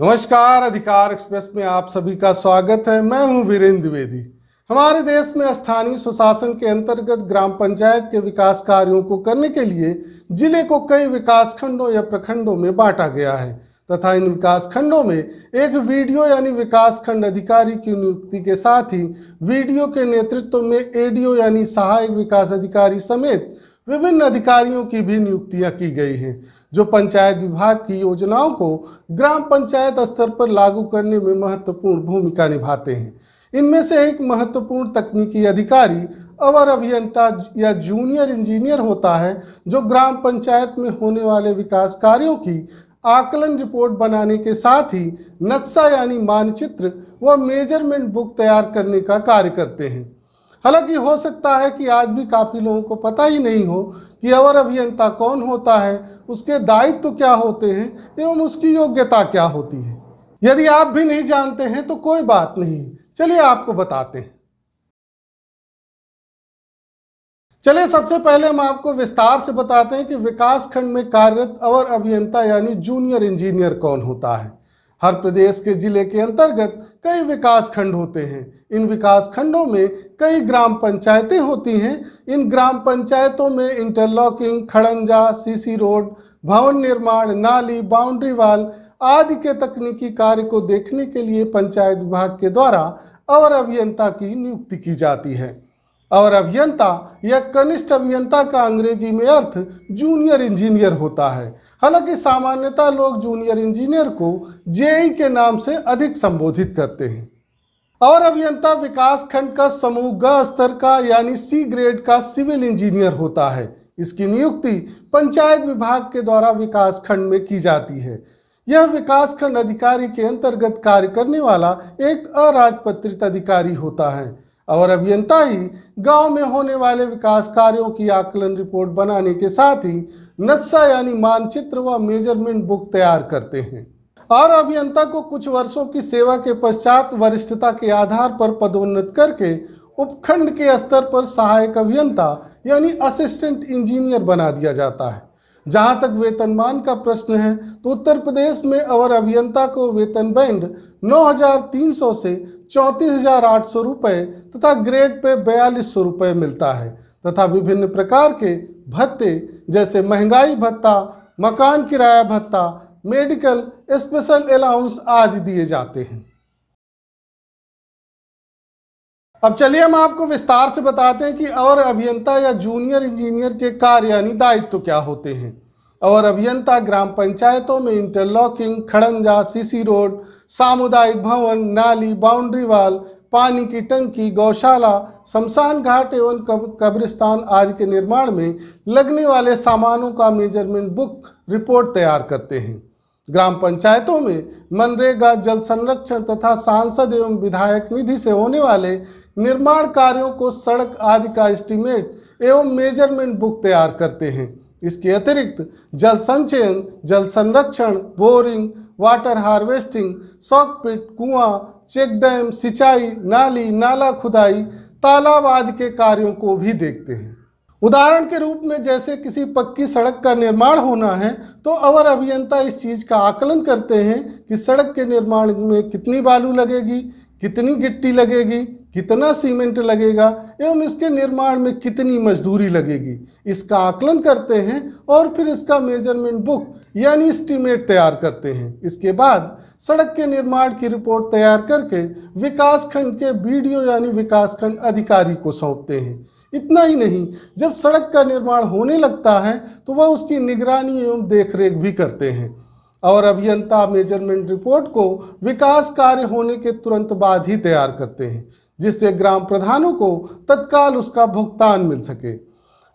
नमस्कार अधिकार एक्सप्रेस में आप सभी का स्वागत है मैं हूं वीरेंद्र द्विवेदी हमारे देश में स्थानीय स्वशासन के अंतर्गत ग्राम पंचायत के विकास कार्यों को करने के लिए जिले को कई विकास खंडों या प्रखंडों में बांटा गया है तथा इन विकास खंडों में एक वीडियो यानी विकास खंड अधिकारी की नियुक्ति के साथ ही वीडियो के नेतृत्व में एडीओ यानी सहायक विकास अधिकारी समेत विभिन्न अधिकारियों की भी नियुक्तियां की गई हैं जो पंचायत विभाग की योजनाओं को ग्राम पंचायत स्तर पर लागू करने में महत्वपूर्ण भूमिका निभाते हैं इनमें से एक महत्वपूर्ण तकनीकी अधिकारी अवर अभियंता या जूनियर इंजीनियर होता है जो ग्राम पंचायत में होने वाले विकास कार्यों की आकलन रिपोर्ट बनाने के साथ ही नक्शा यानी मानचित्र व मेजरमेंट बुक तैयार करने का कार्य करते हैं हालांकि हो सकता है कि आज भी काफ़ी लोगों को पता ही नहीं हो कि अवर अभियंता कौन होता है उसके दायित्व तो क्या होते हैं एवं उसकी योग्यता क्या होती है यदि आप भी नहीं जानते हैं तो कोई बात नहीं चलिए आपको बताते हैं चलिए सबसे पहले हम आपको विस्तार से बताते हैं कि विकास खंड में कार्यरत अवर अभियंता यानी जूनियर इंजीनियर कौन होता है हर प्रदेश के जिले के अंतर्गत कई विकास खंड होते हैं इन विकास खंडों में कई ग्राम पंचायतें होती हैं इन ग्राम पंचायतों में इंटरलॉकिंग खड़ंजा सीसी रोड भवन निर्माण नाली बाउंड्री वाल आदि के तकनीकी कार्य को देखने के लिए पंचायत विभाग के द्वारा अवर अभियंता की नियुक्ति की जाती है और अभियंता या कनिष्ठ अभियंता का अंग्रेजी में अर्थ जूनियर इंजीनियर होता है हालांकि सामान्यतः लोग जूनियर इंजीनियर को जेई के नाम से अधिक संबोधित करते हैं और अभियंता विकास खंड का समूह ग स्तर का यानी सी ग्रेड का सिविल इंजीनियर होता है इसकी नियुक्ति पंचायत विभाग के द्वारा विकास खंड में की जाती है यह विकास खंड अधिकारी के अंतर्गत कार्य करने वाला एक अराजपत्रित अधिकारी होता है और अभियंता ही गांव में होने वाले विकास कार्यों की आकलन रिपोर्ट बनाने के साथ ही नक्शा यानी मानचित्र व मेजरमेंट बुक तैयार करते हैं और अभियंता को कुछ वर्षों की सेवा के पश्चात वरिष्ठता के आधार पर पदोन्नत करके उपखंड के स्तर पर सहायक अभियंता यानी असिस्टेंट इंजीनियर बना दिया जाता है जहां तक वेतनमान का प्रश्न है तो उत्तर प्रदेश में अवर अभियंता को वेतन बैंड 9,300 से चौंतीस हजार आठ सौ रुपये तथा ग्रेड पे बयालीस सौ रुपये मिलता है तथा विभिन्न प्रकार के भत्ते जैसे महंगाई भत्ता मकान किराया भत्ता मेडिकल स्पेशल अलाउंस आदि दिए जाते हैं अब चलिए हम आपको विस्तार से बताते हैं कि और अभियंता या जूनियर इंजीनियर के कार्य यानी दायित्व तो क्या होते हैं और अभियंता ग्राम पंचायतों में इंटरलॉकिंग खड़ंजा सीसी रोड सामुदायिक भवन नाली बाउंड्री वाल पानी की टंकी गौशाला शमशान घाट एवं कब्रिस्तान आदि के निर्माण में लगने वाले सामानों का मेजरमेंट बुक रिपोर्ट तैयार करते हैं ग्राम पंचायतों में मनरेगा जल संरक्षण तथा सांसद एवं विधायक निधि से होने वाले निर्माण कार्यों को सड़क आदि का एस्टीमेट एवं मेजरमेंट बुक तैयार करते हैं इसके अतिरिक्त जल संचयन जल संरक्षण बोरिंग वाटर हार्वेस्टिंग सॉकपिट कुआं चेक डैम सिंचाई नाली नाला खुदाई तालाब आदि के कार्यों को भी देखते हैं उदाहरण के रूप में जैसे किसी पक्की सड़क का निर्माण होना है तो अवर अभियंता इस चीज़ का आकलन करते हैं कि सड़क के निर्माण में कितनी बालू लगेगी कितनी गिट्टी लगेगी कितना सीमेंट लगेगा एवं इसके निर्माण में कितनी मजदूरी लगेगी इसका आकलन करते हैं और फिर इसका मेजरमेंट बुक यानी इस्टीमेट तैयार करते हैं इसके बाद सड़क के निर्माण की रिपोर्ट तैयार करके विकास खंड के बी यानी विकास खंड अधिकारी को सौंपते हैं इतना ही नहीं जब सड़क का निर्माण होने लगता है तो वह उसकी निगरानी एवं देखरेख भी करते हैं और अभियंता मेजरमेंट रिपोर्ट को विकास कार्य होने के तुरंत बाद ही तैयार करते हैं जिससे ग्राम प्रधानों को तत्काल उसका भुगतान मिल सके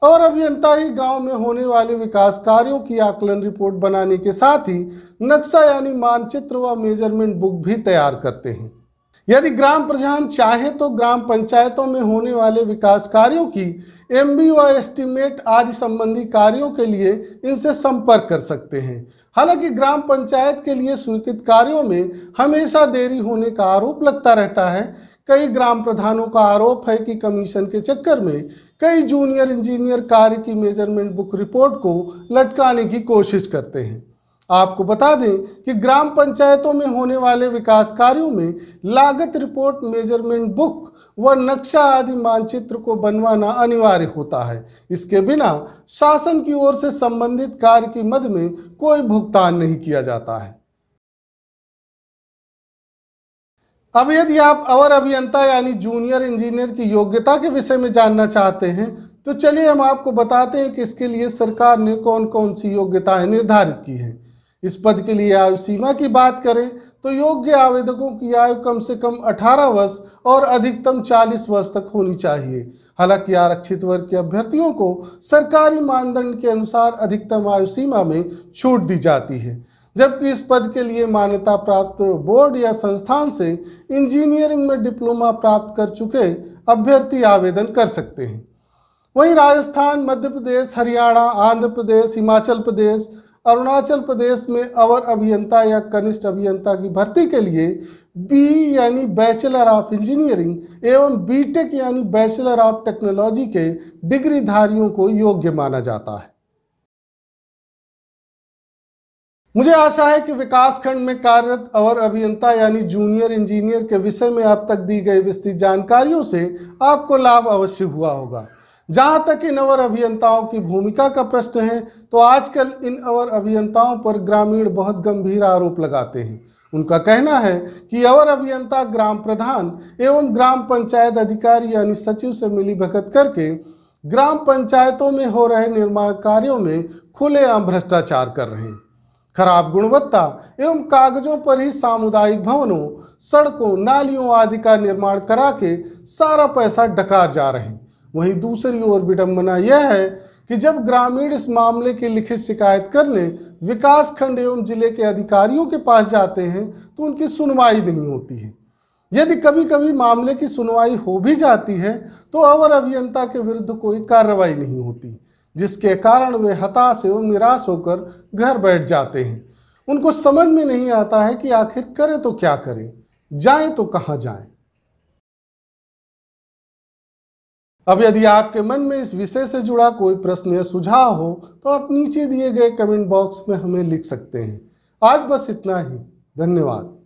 और अभियंता ही गांव में होने वाले विकास कार्यों की आकलन रिपोर्ट बनाने के साथ ही नक्शा यानी मानचित्र व मेजरमेंट बुक भी तैयार करते हैं यदि ग्राम प्रधान चाहे तो ग्राम पंचायतों में होने वाले विकास कार्यों की एम व एस्टिमेट आदि संबंधी कार्यों के लिए इनसे संपर्क कर सकते हैं हालांकि ग्राम पंचायत के लिए स्वीकृत कार्यों में हमेशा देरी होने का आरोप लगता रहता है कई ग्राम प्रधानों का आरोप है कि कमीशन के चक्कर में कई जूनियर इंजीनियर कार्य की मेजरमेंट बुक रिपोर्ट को लटकाने की कोशिश करते हैं आपको बता दें कि ग्राम पंचायतों में होने वाले विकास कार्यों में लागत रिपोर्ट मेजरमेंट बुक व नक्शा आदि मानचित्र को बनवाना अनिवार्य होता है इसके बिना शासन की ओर से संबंधित कार्य की मद में कोई भुगतान नहीं किया जाता है अब यदि आप अवर अभियंता यानी जूनियर इंजीनियर की योग्यता के विषय में जानना चाहते हैं तो चलिए हम आपको बताते हैं कि इसके लिए सरकार ने कौन कौन सी योग्यताएं निर्धारित की हैं इस पद के लिए आयु सीमा की बात करें तो योग्य आवेदकों की आयु कम से कम 18 वर्ष और अधिकतम 40 वर्ष तक होनी चाहिए हालांकि आरक्षित वर्ग के अभ्यर्थियों को सरकारी मानदंड के अनुसार अधिकतम आयु सीमा में छूट दी जाती है जबकि इस पद के लिए मान्यता प्राप्त बोर्ड या संस्थान से इंजीनियरिंग में डिप्लोमा प्राप्त कर चुके अभ्यर्थी आवेदन कर सकते हैं वहीं राजस्थान मध्य प्रदेश हरियाणा आंध्र प्रदेश हिमाचल प्रदेश अरुणाचल प्रदेश में अवर अभियंता या कनिष्ठ अभियंता की भर्ती के लिए बी यानी बैचलर ऑफ इंजीनियरिंग एवं बीटेक यानी बैचलर ऑफ टेक्नोलॉजी के डिग्रीधारियों को योग्य माना जाता है मुझे आशा है कि विकासखंड में कार्यरत अवर अभियंता यानी जूनियर इंजीनियर के विषय में आप तक दी गई विस्तृत जानकारियों से आपको लाभ अवश्य हुआ होगा जहाँ तक इन अवर अभियंताओं की भूमिका का प्रश्न है तो आजकल इन अवर अभियंताओं पर ग्रामीण बहुत गंभीर आरोप लगाते हैं उनका कहना है कि अवर अभियंता ग्राम प्रधान एवं ग्राम पंचायत अधिकारी यानी सचिव से मिली भगत करके ग्राम पंचायतों में हो रहे निर्माण कार्यों में खुलेआम भ्रष्टाचार कर रहे हैं खराब गुणवत्ता एवं कागजों पर ही सामुदायिक भवनों सड़कों नालियों आदि का निर्माण करा के सारा पैसा डकार जा रहे हैं वहीं दूसरी ओर विडम्बना यह है कि जब ग्रामीण इस मामले की लिखित शिकायत करने विकास खंड एवं जिले के अधिकारियों के पास जाते हैं तो उनकी सुनवाई नहीं होती है यदि कभी कभी मामले की सुनवाई हो भी जाती है तो अवर अभियंता के विरुद्ध कोई कार्रवाई नहीं होती जिसके कारण वे हताश एवं निराश होकर घर बैठ जाते हैं उनको समझ में नहीं आता है कि आखिर करें तो क्या करें जाएं तो कहाँ जाएं अब यदि आपके मन में इस विषय से जुड़ा कोई प्रश्न या सुझाव हो तो आप नीचे दिए गए कमेंट बॉक्स में हमें लिख सकते हैं आज बस इतना ही धन्यवाद